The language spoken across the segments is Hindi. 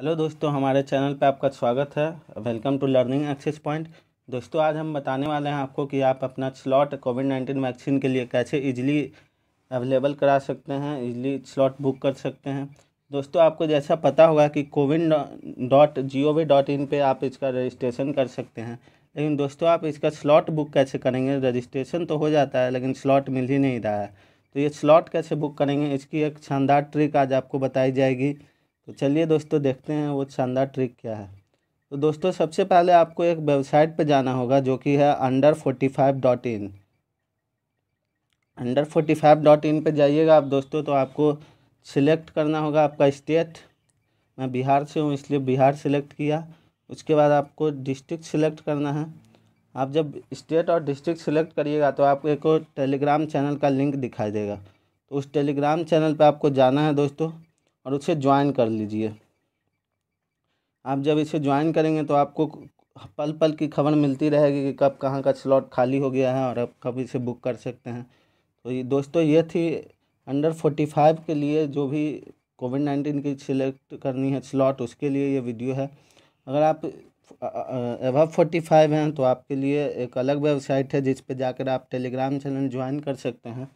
हेलो दोस्तों हमारे चैनल पे आपका स्वागत है welcome to learning access point दोस्तों आज हम बताने वाले हैं आपको कि आप अपना स्लॉट कोविड नाइन्टीन वैक्सीन के लिए कैसे इजीली अवेलेबल करा सकते हैं इजीली स्लॉट बुक कर सकते हैं दोस्तों आपको जैसा पता होगा कि CoWIN dot G O V dot in पर आप इसका रजिस्ट्रेशन कर सकते हैं लेकिन दोस्तों आप इसका स्लॉट बुक कैसे करेंगे रजिस्ट्रेशन तो हो जाता है लेकिन स्लॉट मिल ही नहीं रहा है तो ये स्लॉट कैसे बुक करेंगे इसकी एक शानदार ट्रिक आज आपको बताई जाएगी तो चलिए दोस्तों देखते हैं वो शानदार ट्रिक क्या है तो दोस्तों सबसे पहले आपको एक वेबसाइट पर जाना होगा जो कि है under forty five dot in under forty five dot in पर जाइएगा आप दोस्तों तो आपको सिलेक्ट करना होगा आपका स्टेट मैं बिहार से हूँ इसलिए बिहार सिलेक्ट किया उसके बाद आपको डिस्ट्रिक्ट सिलेक्ट करना है आप जब स्टेट और डिस्ट्रिक्ट सिलेक्ट करिएगा तो आपको एक टेलीग्राम चैनल का लिंक दिखाई देगा तो उस टेलीग्राम चैनल पर आपको जाना है दोस्तों और उसे ज्वाइन कर लीजिए आप जब इसे ज्वाइन करेंगे तो आपको पल पल की खबर मिलती रहेगी कि कब कहाँ का स्लॉट खाली हो गया है और आप कब इसे बुक कर सकते हैं तो ये दोस्तों ये थी अंडर फोर्टी फाइव के लिए जो भी कोविड नाइन्टीन की सिलेक्ट करनी है स्लॉट उसके लिए ये वीडियो है अगर आप एबव फोर्टी फाइव हैं तो आपके लिए एक अलग वेबसाइट है जिस पर जाकर आप टेलीग्राम चैनल ज्वाइन कर सकते हैं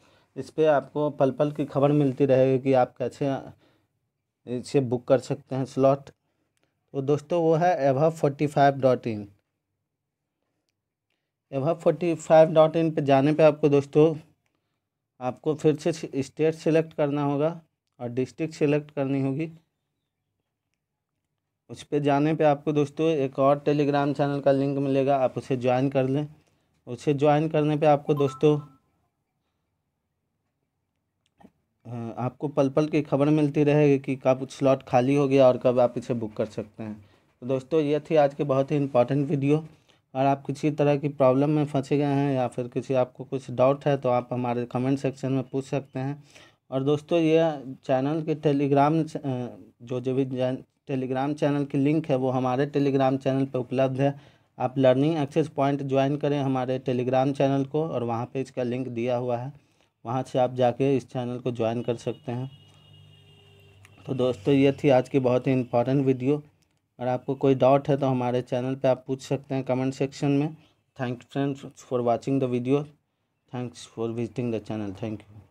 इस पर आपको पल पल की खबर मिलती रहेगी कि आप कैसे से बुक कर सकते हैं स्लॉट तो दोस्तों वो है एवा फोर्टी फाइव डॉट इन एवा फोर्टी फाइव डॉट इन पर जाने पे आपको दोस्तों आपको फिर से स्टेट सेलेक्ट करना होगा और डिस्ट्रिक्ट सेलेक्ट करनी होगी उस पर जाने पे आपको दोस्तों एक और टेलीग्राम चैनल का लिंक मिलेगा आप उसे ज्वाइन कर लें उसे ज्वाइन करने पे आपको दोस्तों हाँ आपको पल पल की खबर मिलती रहेगी कि कब स्लॉट खाली हो गया और कब आप इसे बुक कर सकते हैं तो दोस्तों ये थी आज की बहुत ही इंपॉर्टेंट वीडियो और आप किसी तरह की प्रॉब्लम में फंसे गए हैं या फिर किसी आपको कुछ डाउट है तो आप हमारे कमेंट सेक्शन में पूछ सकते हैं और दोस्तों ये चैनल के टेलीग्राम जो जो भी टेलीग्राम चैनल की लिंक है वो हमारे टेलीग्राम चैनल पर उपलब्ध है आप लर्निंग एक्सेस पॉइंट ज्वाइन करें हमारे टेलीग्राम चैनल को और वहाँ पे इसका लिंक दिया हुआ है वहाँ से आप जाके इस चैनल को ज्वाइन कर सकते हैं तो दोस्तों ये थी आज की बहुत ही इम्पॉर्टेंट वीडियो और आपको कोई डाउट है तो हमारे चैनल पे आप पूछ सकते हैं कमेंट सेक्शन में thanks friends for watching the video thanks for visiting the channel thank you